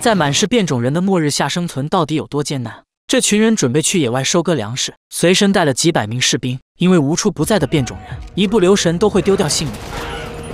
在满是变种人的末日下生存到底有多艰难？这群人准备去野外收割粮食，随身带了几百名士兵，因为无处不在的变种人，一不留神都会丢掉性命。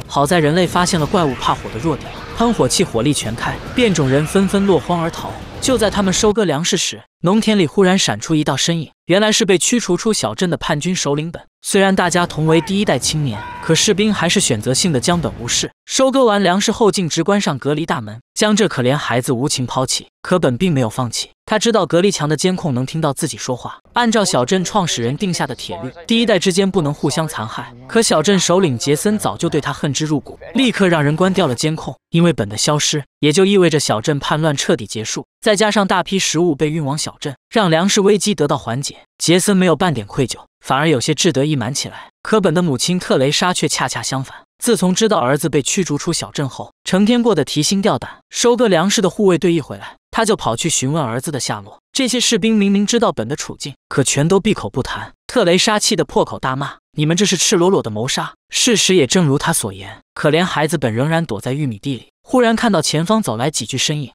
好在人类发现了怪物怕火的弱点，喷火器火力全开，变种人纷纷落荒而逃。就在他们收割粮食时，农田里忽然闪出一道身影，原来是被驱逐出小镇的叛军首领本。虽然大家同为第一代青年，可士兵还是选择性的将本无视。收割完粮食后，径直关上隔离大门，将这可怜孩子无情抛弃。可本并没有放弃。他知道隔离墙的监控能听到自己说话。按照小镇创始人定下的铁律，第一代之间不能互相残害。可小镇首领杰森早就对他恨之入骨，立刻让人关掉了监控。因为本的消失，也就意味着小镇叛乱彻底结束。再加上大批食物被运往小镇，让粮食危机得到缓解。杰森没有半点愧疚，反而有些志得意满起来。可本的母亲特蕾莎却恰恰相反，自从知道儿子被驱逐出小镇后，成天过得提心吊胆。收割粮食的护卫队一回来。他就跑去询问儿子的下落。这些士兵明明知道本的处境，可全都闭口不谈。特雷莎气得破口大骂：“你们这是赤裸裸的谋杀！”事实也正如他所言，可怜孩子本仍然躲在玉米地里。忽然看到前方走来几具身影。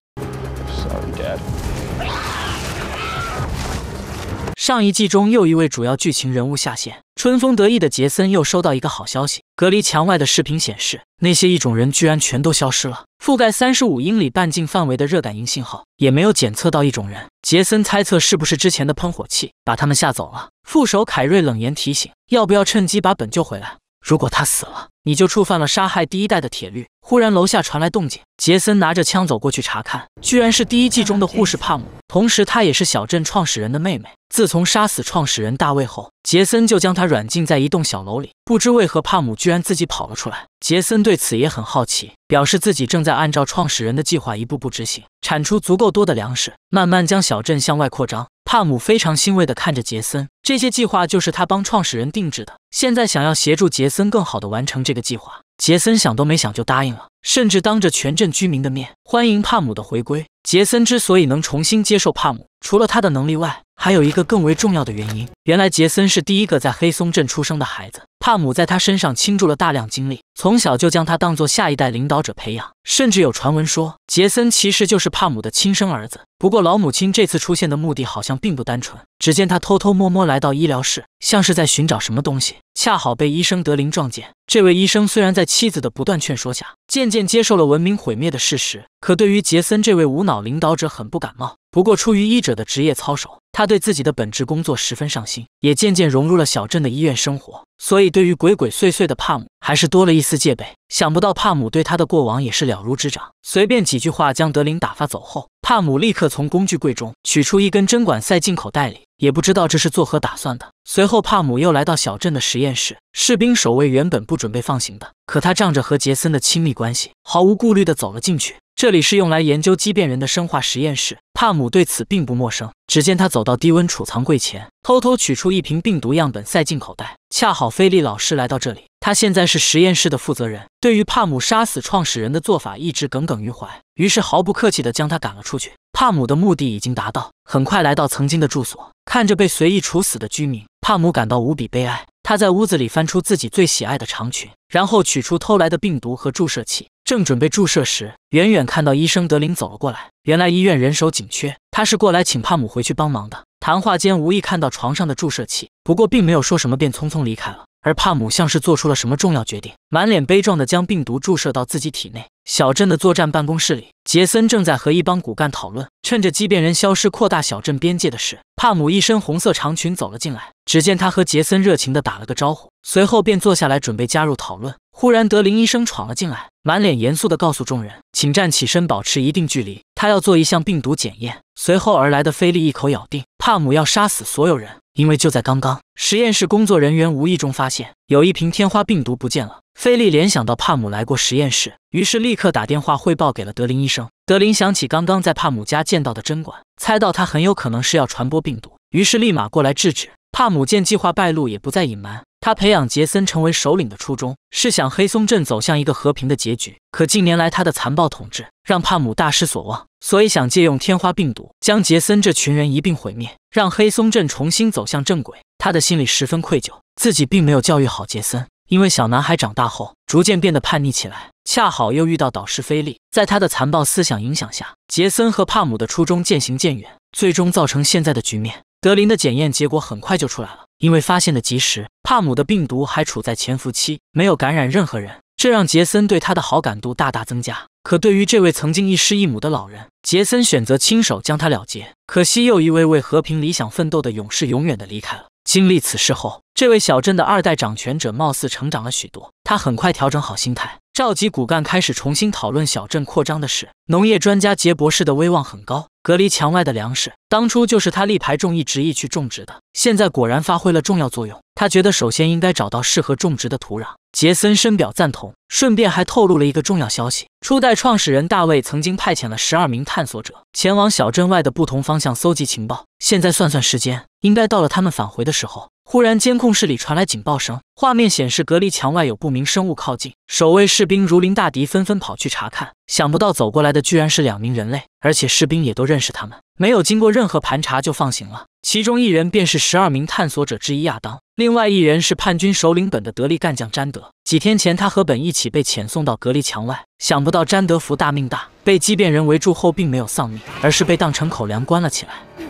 上一季中又一位主要剧情人物下线，春风得意的杰森又收到一个好消息。隔离墙外的视频显示，那些异种人居然全都消失了。覆盖三十五英里半径范围的热感应信号也没有检测到异种人。杰森猜测是不是之前的喷火器把他们吓走了？副手凯瑞冷言提醒：“要不要趁机把本救回来？”如果他死了，你就触犯了杀害第一代的铁律。忽然，楼下传来动静，杰森拿着枪走过去查看，居然是第一季中的护士帕姆，同时她也是小镇创始人的妹妹。自从杀死创始人大卫后，杰森就将他软禁在一栋小楼里。不知为何，帕姆居然自己跑了出来。杰森对此也很好奇，表示自己正在按照创始人的计划一步步执行，产出足够多的粮食，慢慢将小镇向外扩张。帕姆非常欣慰地看着杰森，这些计划就是他帮创始人定制的。现在想要协助杰森更好地完成这个计划，杰森想都没想就答应了，甚至当着全镇居民的面欢迎帕姆的回归。杰森之所以能重新接受帕姆，除了他的能力外，还有一个更为重要的原因。原来杰森是第一个在黑松镇出生的孩子，帕姆在他身上倾注了大量精力，从小就将他当作下一代领导者培养。甚至有传闻说，杰森其实就是帕姆的亲生儿子。不过老母亲这次出现的目的好像并不单纯。只见他偷偷摸摸来到医疗室，像是在寻找什么东西，恰好被医生德林撞见。这位医生虽然在妻子的不断劝说下，渐渐接受了文明毁灭的事实，可对于杰森这位无脑领导者很不感冒。不过，出于医者的职业操守，他对自己的本职工作十分上心，也渐渐融入了小镇的医院生活。所以，对于鬼鬼祟祟的帕姆，还是多了一丝戒备。想不到帕姆对他的过往也是了如指掌，随便几句话将德林打发走后，帕姆立刻从工具柜中取出一根针管塞进口袋里，也不知道这是作何打算的。随后，帕姆又来到小镇的实验室，士兵守卫原本不准备放行的，可他仗着和杰森的亲密关系，毫无顾虑地走了进去。这里是用来研究畸变人的生化实验室。帕姆对此并不陌生。只见他走到低温储藏柜前，偷偷取出一瓶病毒样本，塞进口袋。恰好菲利老师来到这里，他现在是实验室的负责人，对于帕姆杀死创始人的做法一直耿耿于怀，于是毫不客气地将他赶了出去。帕姆的目的已经达到，很快来到曾经的住所，看着被随意处死的居民，帕姆感到无比悲哀。他在屋子里翻出自己最喜爱的长裙，然后取出偷来的病毒和注射器。正准备注射时，远远看到医生德林走了过来。原来医院人手紧缺，他是过来请帕姆回去帮忙的。谈话间无意看到床上的注射器，不过并没有说什么，便匆匆离开了。而帕姆像是做出了什么重要决定，满脸悲壮的将病毒注射到自己体内。小镇的作战办公室里，杰森正在和一帮骨干讨论趁着畸变人消失扩大小镇边界的事。帕姆一身红色长裙走了进来，只见他和杰森热情的打了个招呼，随后便坐下来准备加入讨论。忽然，德林医生闯了进来，满脸严肃地告诉众人：“请站起身，保持一定距离。他要做一项病毒检验。”随后而来的菲利一口咬定，帕姆要杀死所有人，因为就在刚刚，实验室工作人员无意中发现有一瓶天花病毒不见了。菲利联想到帕姆来过实验室，于是立刻打电话汇报给了德林医生。德林想起刚刚在帕姆家见到的针管，猜到他很有可能是要传播病毒，于是立马过来制止。帕姆见计划败露，也不再隐瞒。他培养杰森成为首领的初衷是想黑松镇走向一个和平的结局，可近年来他的残暴统治让帕姆大失所望，所以想借用天花病毒将杰森这群人一并毁灭，让黑松镇重新走向正轨。他的心里十分愧疚，自己并没有教育好杰森，因为小男孩长大后逐渐变得叛逆起来。恰好又遇到导师菲利，在他的残暴思想影响下，杰森和帕姆的初衷渐行渐远，最终造成现在的局面。德林的检验结果很快就出来了。因为发现的及时，帕姆的病毒还处在潜伏期，没有感染任何人，这让杰森对他的好感度大大增加。可对于这位曾经一师一母的老人，杰森选择亲手将他了结。可惜，又一位为和平理想奋斗的勇士永远的离开了。经历此事后，这位小镇的二代掌权者貌似成长了许多，他很快调整好心态，召集骨干开始重新讨论小镇扩张的事。农业专家杰博士的威望很高。隔离墙外的粮食，当初就是他力排众议执意去种植的，现在果然发挥了重要作用。他觉得首先应该找到适合种植的土壤。杰森深表赞同，顺便还透露了一个重要消息：初代创始人大卫曾经派遣了十二名探索者前往小镇外的不同方向搜集情报。现在算算时间，应该到了他们返回的时候。忽然，监控室里传来警报声，画面显示隔离墙外有不明生物靠近。守卫士兵如临大敌，纷纷跑去查看。想不到走过来的居然是两名人类，而且士兵也都认识他们，没有经过任何盘查就放行了。其中一人便是十二名探索者之一亚当，另外一人是叛军首领本的得力干将詹德。几天前，他和本一起被遣送到隔离墙外。想不到詹德福大命大，被畸变人围住后并没有丧命，而是被当成口粮关了起来。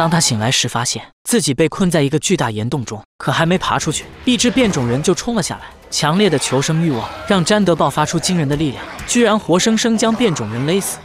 当他醒来时，发现自己被困在一个巨大岩洞中，可还没爬出去，一只变种人就冲了下来。强烈的求生欲望让詹德爆发出惊人的力量，居然活生生将变种人勒死。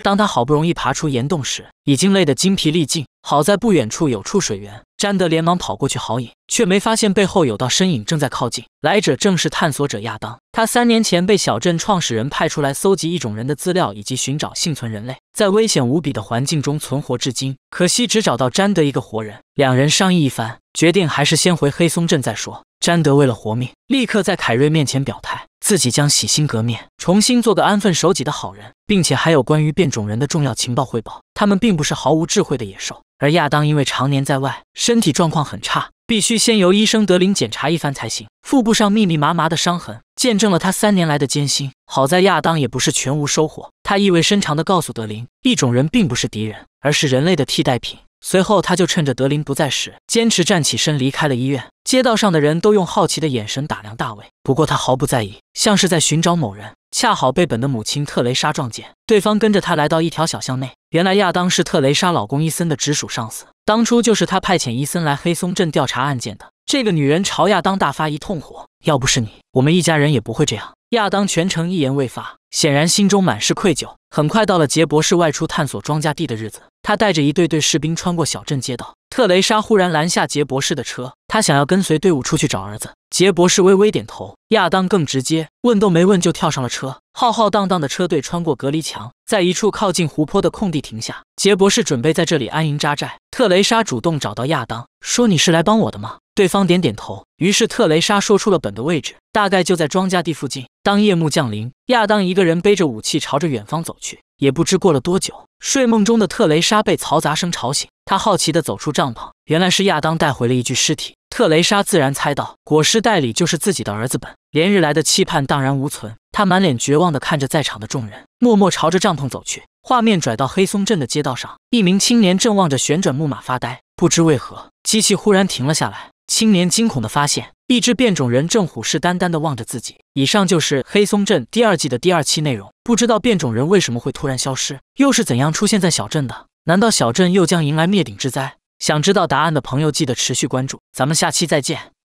当他好不容易爬出岩洞时，已经累得精疲力尽。好在不远处有处水源，詹德连忙跑过去好饮，却没发现背后有道身影正在靠近。来者正是探索者亚当，他三年前被小镇创始人派出来搜集一种人的资料以及寻找幸存人类，在危险无比的环境中存活至今，可惜只找到詹德一个活人。两人商议一番，决定还是先回黑松镇再说。詹德为了活命，立刻在凯瑞面前表态。自己将洗心革面，重新做个安分守己的好人，并且还有关于变种人的重要情报汇报。他们并不是毫无智慧的野兽，而亚当因为常年在外，身体状况很差，必须先由医生德林检查一番才行。腹部上密密麻麻的伤痕，见证了他三年来的艰辛。好在亚当也不是全无收获，他意味深长地告诉德林，一种人并不是敌人，而是人类的替代品。随后，他就趁着德林不在时，坚持站起身离开了医院。街道上的人都用好奇的眼神打量大卫，不过他毫不在意，像是在寻找某人，恰好被本的母亲特蕾莎撞见。对方跟着他来到一条小巷内，原来亚当是特蕾莎老公伊森的直属上司，当初就是他派遣伊森来黑松镇调查案件的。这个女人朝亚当大发一通火：“要不是你，我们一家人也不会这样。”亚当全程一言未发，显然心中满是愧疚。很快到了杰博士外出探索庄稼地的日子。他带着一队队士兵穿过小镇街道。特蕾莎忽然拦下杰博士的车，他想要跟随队伍出去找儿子。杰博士微微点头。亚当更直接，问都没问就跳上了车。浩浩荡荡的车队穿过隔离墙，在一处靠近湖泊的空地停下。杰博士准备在这里安营扎寨。特蕾莎主动找到亚当，说：“你是来帮我的吗？”对方点点头。于是特蕾莎说出了本的位置，大概就在庄稼地附近。当夜幕降临，亚当一个人背着武器朝着远方走去。也不知过了多久。睡梦中的特雷莎被嘈杂声吵醒，她好奇地走出帐篷，原来是亚当带回了一具尸体。特雷莎自然猜到裹尸袋里就是自己的儿子本，连日来的期盼荡然无存，他满脸绝望地看着在场的众人，默默朝着帐篷走去。画面转到黑松镇的街道上，一名青年正望着旋转木马发呆，不知为何，机器忽然停了下来，青年惊恐地发现。一只变种人正虎视眈眈地望着自己。以上就是《黑松镇》第二季的第二期内容。不知道变种人为什么会突然消失，又是怎样出现在小镇的？难道小镇又将迎来灭顶之灾？想知道答案的朋友，记得持续关注。咱们下期再见。